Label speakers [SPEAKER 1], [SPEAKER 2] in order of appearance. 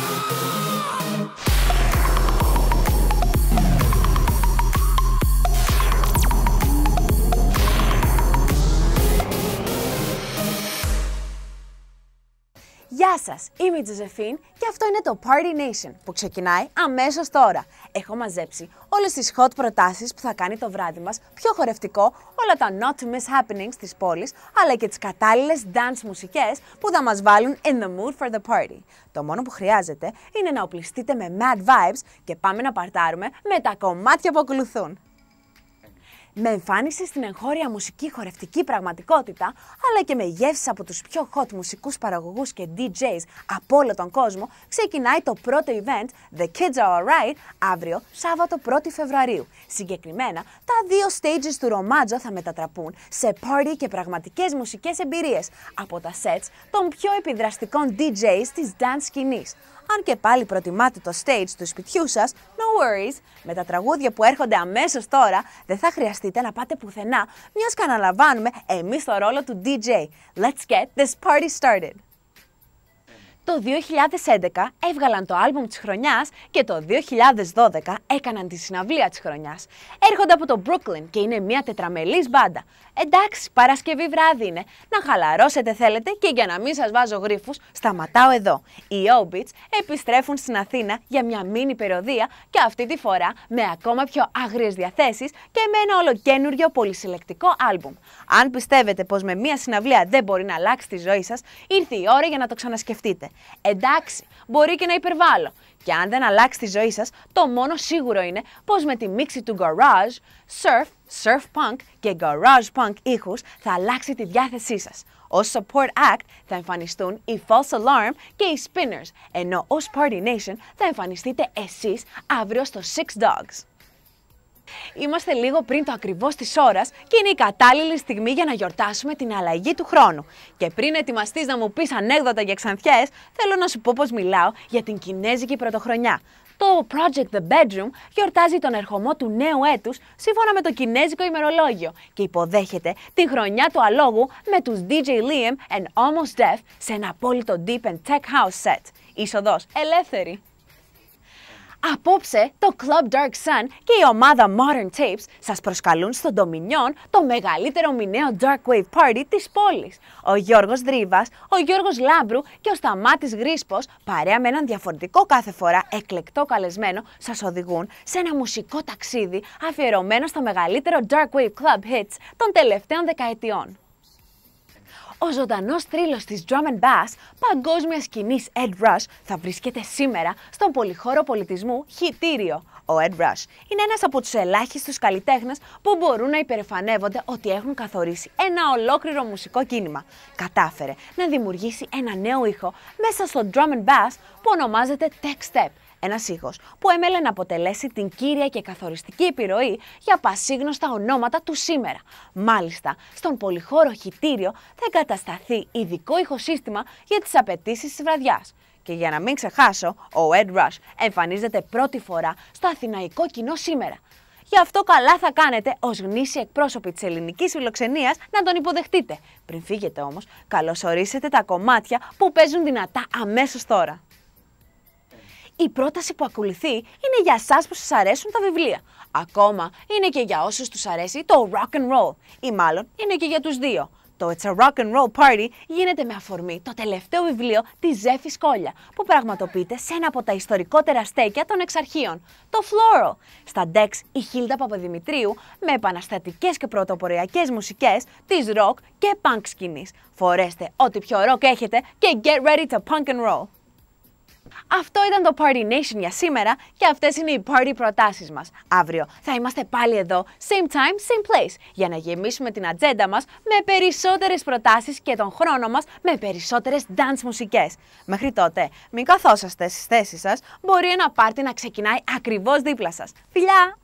[SPEAKER 1] Ah! Γεια σας, είμαι η Τζοζεφίν και αυτό είναι το Party Nation που ξεκινάει αμέσως τώρα. Έχω μαζέψει όλες τις hot προτάσεις που θα κάνει το βράδυ μας πιο χορευτικό, όλα τα not to miss happenings της πόλης, αλλά και τις κατάλληλες dance μουσικές που θα μας βάλουν in the mood for the party. Το μόνο που χρειάζεται είναι να οπλιστείτε με mad vibes και πάμε να παρτάρουμε με τα κομμάτια που ακολουθούν με εμφάνιση στην εγχώρια μουσική χορευτική πραγματικότητα, αλλά και με γεύσει από τους πιο hot μουσικούς παραγωγούς και DJs από όλο τον κόσμο, ξεκινάει το πρώτο event The Kids Are Alright αύριο, Σάββατο 1η Φεβρουαρίου. Συγκεκριμένα, τα δύο stages του Ρομάτζο θα μετατραπούν σε party και πραγματικές μουσικές εμπειρίες από τα sets των πιο επιδραστικών DJs της dance σκηνής. Αν και πάλι προτιμάτε το stage του σπιτιού σας, no worries, με τα τραγούδια που έρχονται αμέσως τώρα, δεν θα χρειαστείτε να πάτε πουθενά, μιας και αναλαμβάνουμε εμείς το ρόλο του DJ. Let's get this party started! Το 2011 έβγαλαν το άλμπουμ της χρονιάς και το 2012 έκαναν τη συναυλία της χρονιάς. Έρχονται από το Brooklyn και είναι μια τετραμελής μπάντα. Εντάξει, Παρασκευή βράδυ είναι. Να χαλαρώσετε θέλετε και για να μην σας βάζω γρίφους, σταματάω εδώ. Οι O'Bits επιστρέφουν στην Αθήνα για μια μίνι περιοδία και αυτή τη φορά με ακόμα πιο άγριες διαθέσεις και με ένα ολοκένουργιο πολυσυλλεκτικό άλμπουμ. Αν πιστεύετε πως με μια συναυλία δεν μπορεί να αλλάξει τη ζωή σας, ήρθε η ώρα για να το ξανασκεφτείτε. Εντάξει, μπορεί και να υπερβάλλω. Και αν δεν αλλάξει τη ζωή σας, το μόνο σίγουρο είναι πως με τη μίξη του garage, surf, surf punk και garage punk ήχους θα αλλάξει τη διάθεσή σας. Ως support act θα εμφανιστούν οι false alarm και οι spinners, ενώ ως party nation θα εμφανιστείτε εσείς αύριο στο Six Dogs. Είμαστε λίγο πριν το ακριβώς της ώρας και είναι η κατάλληλη στιγμή για να γιορτάσουμε την αλλαγή του χρόνου. Και πριν ετοιμαστείς να μου πεις ανέκδοτα για ξανθιές, θέλω να σου πω πως μιλάω για την Κινέζικη Πρωτοχρονιά. Το Project The Bedroom γιορτάζει τον ερχομό του νέου έτους σύμφωνα με το Κινέζικο ημερολόγιο και υποδέχεται την χρονιά του αλόγου με τους DJ Liam and Almost Death σε ένα απόλυτο deep and tech house set. Είσοδος ελεύθερη. Απόψε, το Club Dark Sun και η ομάδα Modern Tapes σας προσκαλούν στον Ντομινιόν, το μεγαλύτερο μηνέο Dark Wave Party της πόλης. Ο Γιώργος Δρίβας, ο Γιώργος Λάμπρου και ο Σταμάτης Γρίσπος, παρέα με έναν διαφορετικό κάθε φορά εκλεκτό καλεσμένο, σας οδηγούν σε ένα μουσικό ταξίδι αφιερωμένο στο μεγαλύτερο Dark Wave Club Hits των τελευταίων δεκαετιών. Ο ζωντανός θρύλος της Drum and Bass παγκόσμιας σκηνής Ed Rush θα βρίσκεται σήμερα στον πολυχώρο πολιτισμού Χιτήριο. Ο Ed Rush είναι ένας από τους ελάχιστους καλλιτέχνες που μπορούν να υπερεφανεύονται ότι έχουν καθορίσει ένα ολόκληρο μουσικό κίνημα. Κατάφερε να δημιουργήσει ένα νέο ήχο μέσα στο Drum and Bass που ονομάζεται Tech Step ένας ήχος που έμελε να αποτελέσει την κύρια και καθοριστική επιρροή για πασίγνωστα ονόματα του σήμερα. Μάλιστα, στον πολυχώρο χιτήριο θα εγκατασταθεί ειδικό ηχοσύστημα για τις απαιτήσεις της βραδιάς. Και για να μην ξεχάσω, ο Ed Rush εμφανίζεται πρώτη φορά στο αθηναϊκό κοινό σήμερα. Γι' αυτό καλά θα κάνετε ως γνήσιοι εκπρόσωποι της ελληνικής φιλοξενίας να τον υποδεχτείτε. Πριν φύγετε όμως, καλωσορίσετε τα κομμάτια που παίζουν δυνατά αμέσως τώρα. Η πρόταση που ακολουθεί είναι για εσάς που σας αρέσουν τα βιβλία. Ακόμα είναι και για όσους τους αρέσει το rock and roll. Ή μάλλον είναι και για τους δύο. Το It's a Rock and Roll Party γίνεται με αφορμή το τελευταίο βιβλίο της Ζέφης Σκόλια, που πραγματοποιείται σε ένα από τα ιστορικότερα στέκια των εξαρχείων, το Floral. Στα Dex η Χίλτα Παπαδημητρίου με επαναστατικές και πρωτοποριακές μουσικές της rock και punk σκηνής. Φορέστε ό,τι πιο rock έχετε και get ready to punk and roll. Αυτό ήταν το Party Nation για σήμερα και αυτές είναι οι party προτάσεις μας. Αύριο θα είμαστε πάλι εδώ, same time, same place, για να γεμίσουμε την ατζέντα μας με περισσότερες προτάσεις και τον χρόνο μας με περισσότερες dance μουσικές. Μέχρι τότε, μην καθόσαστε στις θέσεις σας, μπορεί ένα πάρτι να ξεκινάει ακριβώς δίπλα σας. Φιλιά!